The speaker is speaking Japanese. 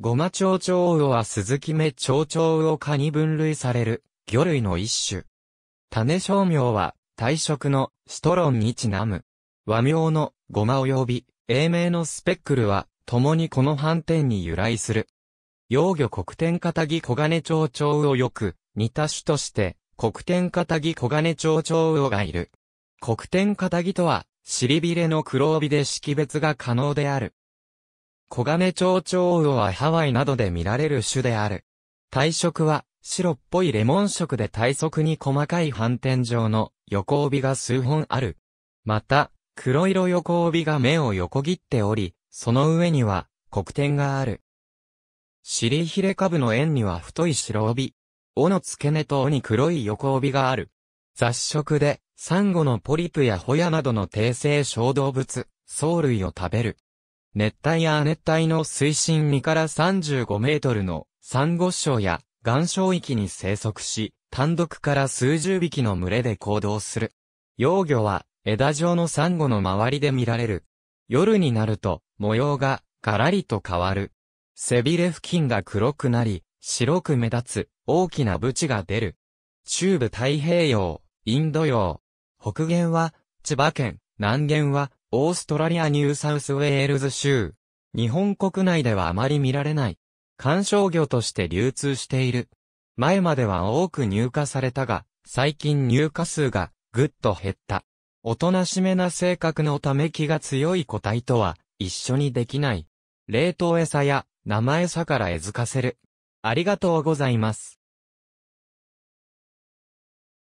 ゴマ蝶蝶魚は鈴木目蝶蝶魚科に分類される、魚類の一種。種商名は、退職のストロンにちなむ。和名のゴマ及び、英名のスペックルは、共にこの反転に由来する。幼魚黒点片木小金蝶蝶をよく、似た種として、黒点片木小金蝶蝶魚がいる。黒点片木とは、尻びれの黒帯で識別が可能である。黄金蝶蝶魚はハワイなどで見られる種である。体色は白っぽいレモン色で体側に細かい斑点状の横帯が数本ある。また、黒色横帯が目を横切っており、その上には黒点がある。シリヒレ株の円には太い白帯。尾の付け根と尾に黒い横帯がある。雑食で、サンゴのポリプやホヤなどの低性小動物、藻類を食べる。熱帯や亜熱帯の水深2から35メートルのサンゴ礁や岩礁域に生息し、単独から数十匹の群れで行動する。幼魚は枝状のサンゴの周りで見られる。夜になると模様がガラリと変わる。背びれ付近が黒くなり、白く目立つ大きなブチが出る。中部太平洋、インド洋。北限は千葉県、南限はオーストラリアニューサウスウェールズ州。日本国内ではあまり見られない。観賞魚として流通している。前までは多く入荷されたが、最近入荷数がぐっと減った。おとなしめな性格のため気が強い個体とは一緒にできない。冷凍餌や生餌から餌付かせる。ありがとうございます。